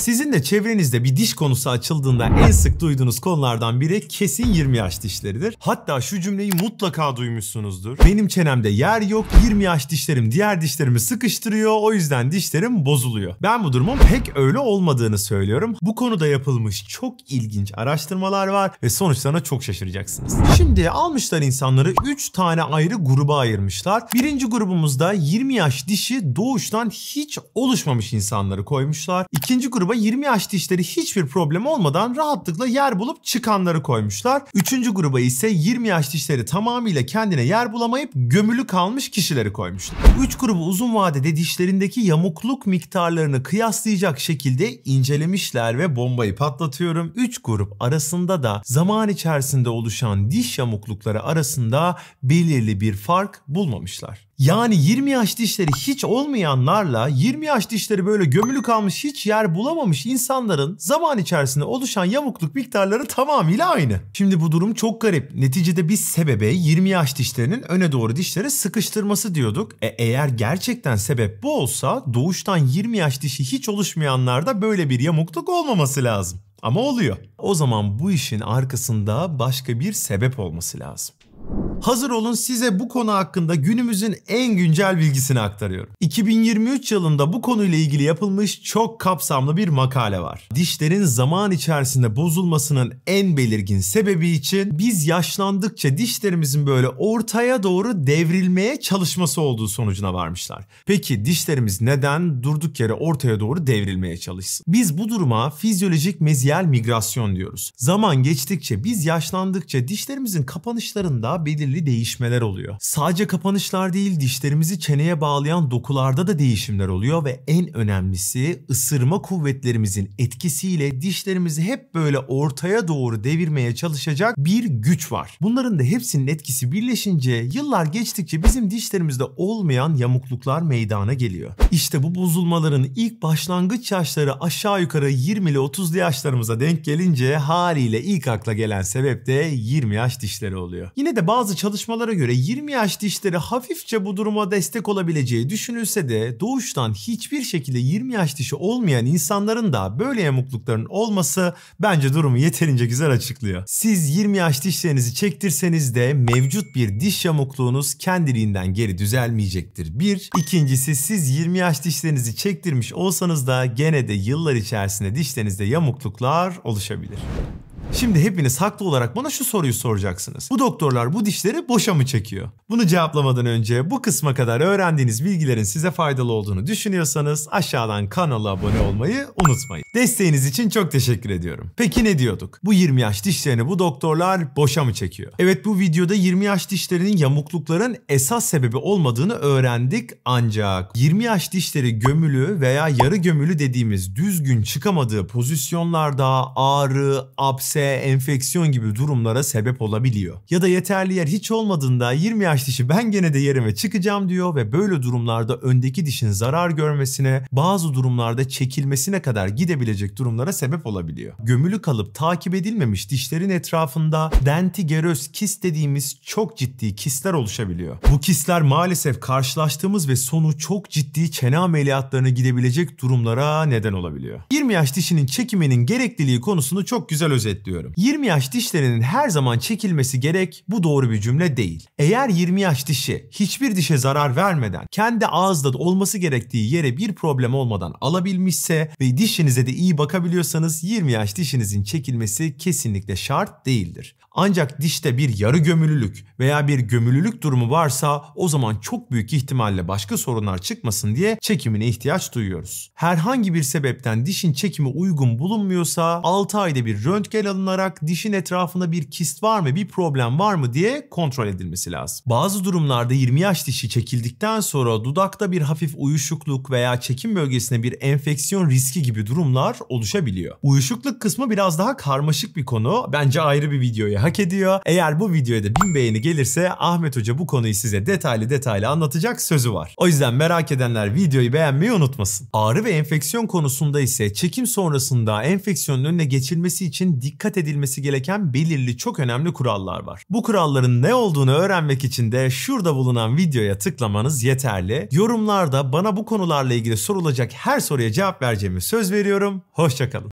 Sizin de çevrenizde bir diş konusu açıldığında en sık duyduğunuz konulardan biri kesin 20 yaş dişleridir. Hatta şu cümleyi mutlaka duymuşsunuzdur. Benim çenemde yer yok, 20 yaş dişlerim diğer dişlerimi sıkıştırıyor, o yüzden dişlerim bozuluyor. Ben bu durumun pek öyle olmadığını söylüyorum. Bu konuda yapılmış çok ilginç araştırmalar var ve sonuçlarına çok şaşıracaksınız. Şimdi almışlar insanları 3 tane ayrı gruba ayırmışlar. Birinci grubumuzda 20 yaş dişi doğuştan hiç oluşmamış insanları koymuşlar. İkinci grup gruba 20 yaş dişleri hiçbir problem olmadan rahatlıkla yer bulup çıkanları koymuşlar. Üçüncü gruba ise 20 yaş dişleri tamamıyla kendine yer bulamayıp gömülü kalmış kişileri koymuşlar. Üç grubu uzun vadede dişlerindeki yamukluk miktarlarını kıyaslayacak şekilde incelemişler ve bombayı patlatıyorum. Üç grup arasında da zaman içerisinde oluşan diş yamuklukları arasında belirli bir fark bulmamışlar. Yani 20 yaş dişleri hiç olmayanlarla 20 yaş dişleri böyle gömülü kalmış hiç yer bulamamış insanların zaman içerisinde oluşan yamukluk miktarları tamamıyla aynı. Şimdi bu durum çok garip. Neticede biz sebebe 20 yaş dişlerinin öne doğru dişleri sıkıştırması diyorduk. E eğer gerçekten sebep bu olsa doğuştan 20 yaş dişi hiç oluşmayanlarda böyle bir yamukluk olmaması lazım. Ama oluyor. O zaman bu işin arkasında başka bir sebep olması lazım. Hazır olun size bu konu hakkında günümüzün en güncel bilgisini aktarıyorum. 2023 yılında bu konuyla ilgili yapılmış çok kapsamlı bir makale var. Dişlerin zaman içerisinde bozulmasının en belirgin sebebi için biz yaşlandıkça dişlerimizin böyle ortaya doğru devrilmeye çalışması olduğu sonucuna varmışlar. Peki dişlerimiz neden durduk yere ortaya doğru devrilmeye çalışsın? Biz bu duruma fizyolojik meziyel migrasyon diyoruz. Zaman geçtikçe biz yaşlandıkça dişlerimizin kapanışlarında belirli belirli değişmeler oluyor. Sadece kapanışlar değil dişlerimizi çeneye bağlayan dokularda da değişimler oluyor ve en önemlisi ısırma kuvvetlerimizin etkisiyle dişlerimizi hep böyle ortaya doğru devirmeye çalışacak bir güç var. Bunların da hepsinin etkisi birleşince yıllar geçtikçe bizim dişlerimizde olmayan yamukluklar meydana geliyor. İşte bu bozulmaların ilk başlangıç yaşları aşağı yukarı 20 ile 30'lu yaşlarımıza denk gelince haliyle ilk akla gelen sebep de 20 yaş dişleri oluyor. Yine de bazı çalışmalara göre 20 yaş dişleri hafifçe bu duruma destek olabileceği düşünülse de doğuştan hiçbir şekilde 20 yaş dişi olmayan insanların da böyle yamuklukların olması bence durumu yeterince güzel açıklıyor. Siz 20 yaş dişlerinizi çektirseniz de mevcut bir diş yamukluğunuz kendiliğinden geri düzelmeyecektir. Bir, ikincisi siz 20 yaş dişlerinizi çektirmiş olsanız da gene de yıllar içerisinde dişlerinizde yamukluklar oluşabilir. Şimdi hepiniz haklı olarak bana şu soruyu soracaksınız. Bu doktorlar bu dişleri boşa mı çekiyor? Bunu cevaplamadan önce bu kısma kadar öğrendiğiniz bilgilerin size faydalı olduğunu düşünüyorsanız aşağıdan kanala abone olmayı unutmayın. Desteğiniz için çok teşekkür ediyorum. Peki ne diyorduk? Bu 20 yaş dişlerini bu doktorlar boşa mı çekiyor? Evet bu videoda 20 yaş dişlerinin yamuklukların esas sebebi olmadığını öğrendik ancak 20 yaş dişleri gömülü veya yarı gömülü dediğimiz düzgün çıkamadığı pozisyonlarda ağrı, abse ise enfeksiyon gibi durumlara sebep olabiliyor. Ya da yeterli yer hiç olmadığında 20 yaş dişi ben gene de yerime çıkacağım diyor ve böyle durumlarda öndeki dişin zarar görmesine, bazı durumlarda çekilmesine kadar gidebilecek durumlara sebep olabiliyor. Gömülü kalıp takip edilmemiş dişlerin etrafında dentigeröz kist dediğimiz çok ciddi kistler oluşabiliyor. Bu kistler maalesef karşılaştığımız ve sonu çok ciddi çene ameliyatlarına gidebilecek durumlara neden olabiliyor. 20 yaş dişinin çekiminin gerekliliği konusunu çok güzel özetliyorum. 20 yaş dişlerinin her zaman çekilmesi gerek bu doğru bir cümle değil. Eğer 20 yaş dişi hiçbir dişe zarar vermeden kendi ağızda da olması gerektiği yere bir problem olmadan alabilmişse ve dişinize de iyi bakabiliyorsanız 20 yaş dişinizin çekilmesi kesinlikle şart değildir. Ancak dişte bir yarı gömülülük veya bir gömülülük durumu varsa o zaman çok büyük ihtimalle başka sorunlar çıkmasın diye çekimine ihtiyaç duyuyoruz. Herhangi bir sebepten dişin çekimi uygun bulunmuyorsa 6 ayda bir röntgen alınarak dişin etrafında bir kist var mı bir problem var mı diye kontrol edilmesi lazım. Bazı durumlarda 20 yaş dişi çekildikten sonra dudakta bir hafif uyuşukluk veya çekim bölgesine bir enfeksiyon riski gibi durumlar oluşabiliyor. Uyuşukluk kısmı biraz daha karmaşık bir konu. Bence ayrı bir videoyu hak ediyor. Eğer bu videoya da 1000 beğeni gelirse Ahmet Hoca bu konuyu size detaylı detaylı anlatacak sözü var. O yüzden merak edenler videoyu beğenmeyi unutmasın. Ağrı ve enfeksiyon konusunda ise çekim çekim sonrasında enfeksiyonun önüne geçilmesi için dikkat edilmesi gereken belirli çok önemli kurallar var. Bu kuralların ne olduğunu öğrenmek için de şurada bulunan videoya tıklamanız yeterli. Yorumlarda bana bu konularla ilgili sorulacak her soruya cevap vereceğimi söz veriyorum. Hoşçakalın.